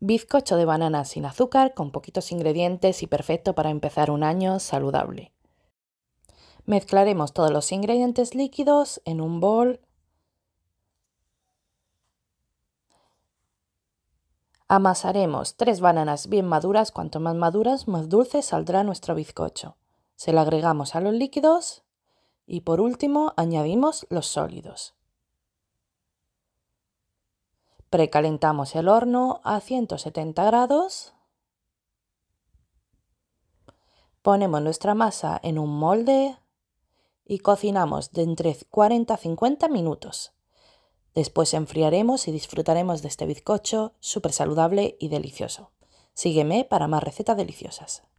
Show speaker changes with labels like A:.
A: Bizcocho de bananas sin azúcar, con poquitos ingredientes y perfecto para empezar un año saludable. Mezclaremos todos los ingredientes líquidos en un bol. Amasaremos tres bananas bien maduras, cuanto más maduras, más dulce saldrá nuestro bizcocho. Se lo agregamos a los líquidos y por último añadimos los sólidos. Precalentamos el horno a 170 grados. Ponemos nuestra masa en un molde y cocinamos de entre 40 a 50 minutos. Después enfriaremos y disfrutaremos de este bizcocho súper saludable y delicioso. Sígueme para más recetas deliciosas.